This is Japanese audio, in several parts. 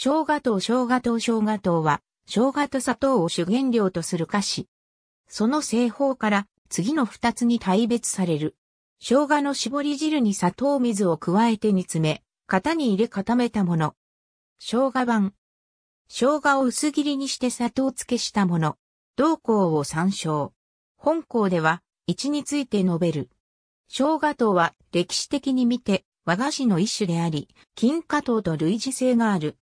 生姜糖生姜糖生姜糖は、生姜と砂糖を主原料とする菓子。その製法から次の二つに大別される。生姜の絞り汁に砂糖水を加えて煮詰め、型に入れ固めたもの。生姜版。生姜を薄切りにして砂糖漬けしたもの。同校を参照。本校では、一について述べる。生姜糖は歴史的に見て和菓子の一種であり、金華糖と類似性がある。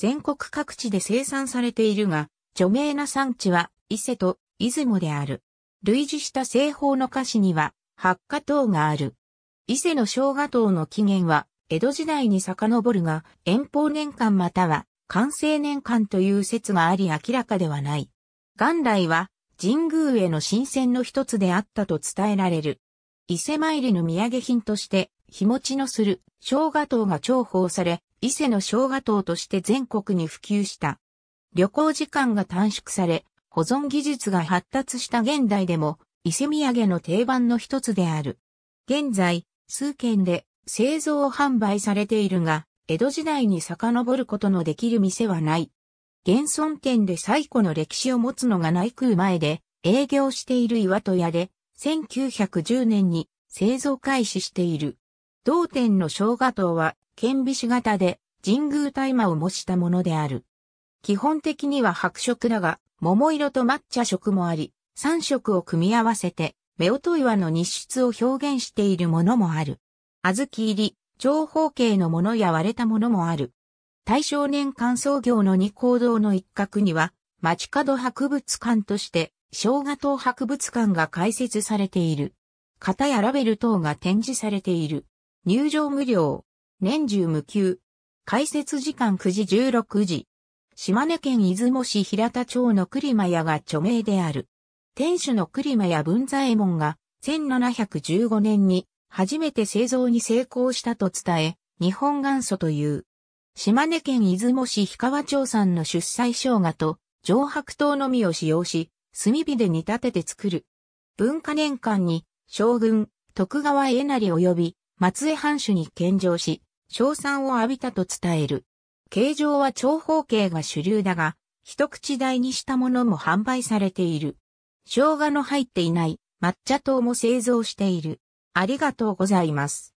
全国各地で生産されているが、著名な産地は伊勢と出雲である。類似した製法の菓子には、八花糖がある。伊勢の生姜糖の起源は、江戸時代に遡るが、遠方年間または、完成年間という説があり明らかではない。元来は、神宮への新鮮の一つであったと伝えられる。伊勢参りの土産品として、日持ちのする生姜糖が重宝され、伊勢の生姜糖として全国に普及した。旅行時間が短縮され、保存技術が発達した現代でも、伊勢土産の定番の一つである。現在、数軒で製造販売されているが、江戸時代に遡ることのできる店はない。現存店で最古の歴史を持つのが内空前で、営業している岩戸屋で、1910年に製造開始している。同店の生姜糖は顕微子型で神宮大麻を模したものである。基本的には白色だが、桃色と抹茶色もあり、3色を組み合わせて、目音岩の日出を表現しているものもある。小豆入り、長方形のものや割れたものもある。大正年間創業の二行動の一角には、街角博物館として、生姜島博物館が開設されている。型やラベル等が展示されている。入場無料。年中無休。開設時間9時16時。島根県出雲市平田町の栗間屋が著名である。店主の栗間屋文左衛門が1715年に初めて製造に成功したと伝え、日本元祖という。島根県出雲市氷川町産の出西生姜と上白糖のみを使用し、炭火で煮立てて作る。文化年間に将軍、徳川家成及び松江藩主に献上し、賞賛を浴びたと伝える。形状は長方形が主流だが、一口大にしたものも販売されている。生姜の入っていない抹茶糖も製造している。ありがとうございます。